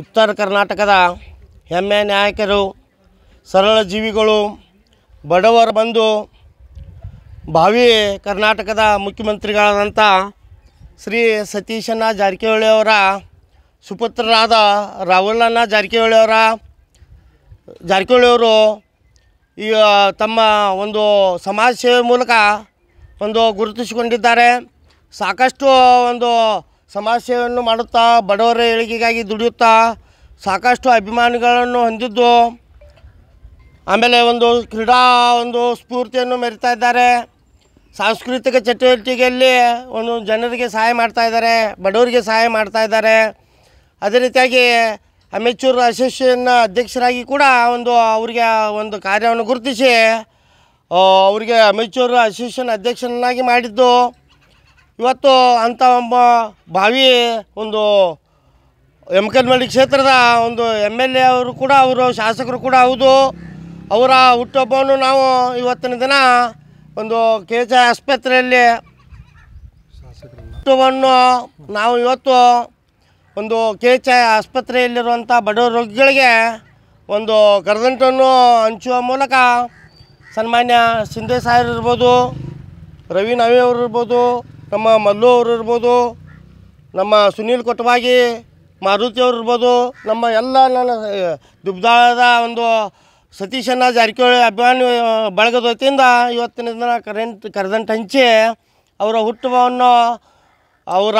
ಉತ್ತರ ಕರ್ನಾಟಕದ ಹೆಮ್ಮೆಯ ನಾಯಕರು ಸರಳ ಜೀವಿಗಳು ಬಡವರು ಬಂದು ಭಾವಿ ಕರ್ನಾಟಕದ ಮುಖ್ಯಮಂತ್ರಿಗಳಾದಂಥ ಶ್ರೀ ಸತೀಶಣ್ಣ ಜಾರಕಿಹೊಳಿ ಅವರ ಸುಪುತ್ರರಾದ ರಾಹುಲಣ್ಣ ಜಾರಕಿಹೊಳಿ ಅವರ ಜಾರಕಿಹೊಳಿ ಅವರು ಈಗ ತಮ್ಮ ಒಂದು ಸಮಾಜ ಸೇವೆ ಮೂಲಕ ಒಂದು ಗುರುತಿಸಿಕೊಂಡಿದ್ದಾರೆ ಸಾಕಷ್ಟು ಒಂದು ಸಮಾಜ ಸೇವೆಯನ್ನು ಮಾಡುತ್ತಾ ಬಡವರ ಏಳಿಗೆಗಾಗಿ ದುಡಿಯುತ್ತಾ ಸಾಕಷ್ಟು ಅಭಿಮಾನಿಗಳನ್ನು ಹೊಂದಿದ್ದು ಆಮೇಲೆ ಒಂದು ಕ್ರೀಡಾ ಒಂದು ಸ್ಫೂರ್ತಿಯನ್ನು ಮೆರಿತಾ ಇದ್ದಾರೆ ಸಾಂಸ್ಕೃತಿಕ ಚಟುವಟಿಕೆಯಲ್ಲಿ ಒಂದು ಜನರಿಗೆ ಸಹಾಯ ಮಾಡ್ತಾ ಇದ್ದಾರೆ ಬಡವರಿಗೆ ಸಹಾಯ ಮಾಡ್ತಾ ಇದ್ದಾರೆ ಅದೇ ರೀತಿಯಾಗಿ ಅಮೆಚೂರ್ ಅಸೋಸಿಯೇಷನ್ ಅಧ್ಯಕ್ಷರಾಗಿ ಕೂಡ ಒಂದು ಅವರಿಗೆ ಒಂದು ಕಾರ್ಯವನ್ನು ಗುರುತಿಸಿ ಅವರಿಗೆ ಅಮೆಚೂರ್ ಅಸೋಸಿಯೇಷನ್ ಅಧ್ಯಕ್ಷನಾಗಿ ಮಾಡಿದ್ದು ಇವತ್ತು ಅಂಥ ಒಬ್ಬ ಬಾವಿ ಒಂದು ಎಮ್ಕನ್ಮಳ್ಳಿ ಕ್ಷೇತ್ರದ ಒಂದು ಎಮ್ ಎಲ್ ಎ ಅವರು ಕೂಡ ಅವರು ಶಾಸಕರು ಕೂಡ ಹೌದು ಅವರ ಹುಟ್ಟುಹಬ್ಬವನ್ನು ನಾವು ಇವತ್ತಿನ ದಿನ ಒಂದು ಕೆ ಎಚ್ ಐ ಆಸ್ಪತ್ರೆಯಲ್ಲಿ ಹುಟ್ಟುಹಬ್ಬವನ್ನು ನಾವು ಇವತ್ತು ಒಂದು ಕೆ ಎಚ್ ಐ ಆಸ್ಪತ್ರೆಯಲ್ಲಿರುವಂಥ ಬಡವ ರೋಗಿಗಳಿಗೆ ಒಂದು ಕರದಂಟನ್ನು ಹಂಚುವ ಮೂಲಕ ಸನ್ಮಾನ್ಯ ಸಿಂಧೆ ಸಾಹೇಬ್ ಇರ್ಬೋದು ರವಿ ನವಿ ಅವರು ಇರ್ಬೋದು ನಮ್ಮ ಮಲ್ಲು ಅವರು ಇರ್ಬೋದು ನಮ್ಮ ಸುನೀಲ್ ಕೊಟ್ಟವಾಗಿ ಮಾರುತಿ ಅವ್ರು ಇರ್ಬೋದು ನಮ್ಮ ಎಲ್ಲ ನನ್ನ ದುಬ್ದಾಳದ ಒಂದು ಸತೀಶನ ಜಾರಕಿಹೊಳಿ ಅಭಿಮಾನಿ ಬಳಗದ ವತಿಯಿಂದ ಇವತ್ತಿನ ದಿನ ಕರೆಂಟ್ ಕರೆದಂಟ್ ಹಂಚಿ ಅವರ ಹುಟ್ಟುಹಬ್ಬವನ್ನು ಅವರ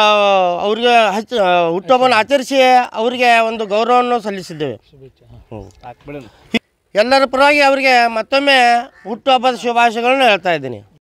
ಅವರಿಗೆ ಹಚ್ಚ ಹುಟ್ಟುಹಬ್ಬವನ್ನು ಆಚರಿಸಿ ಅವರಿಗೆ ಒಂದು ಗೌರವವನ್ನು ಸಲ್ಲಿಸಿದ್ದೇವೆ ಎಲ್ಲರ ಪರವಾಗಿ ಅವರಿಗೆ ಮತ್ತೊಮ್ಮೆ ಹುಟ್ಟುಹಬ್ಬದ ಶುಭಾಶಯಗಳನ್ನು ಹೇಳ್ತಾ ಇದ್ದೀನಿ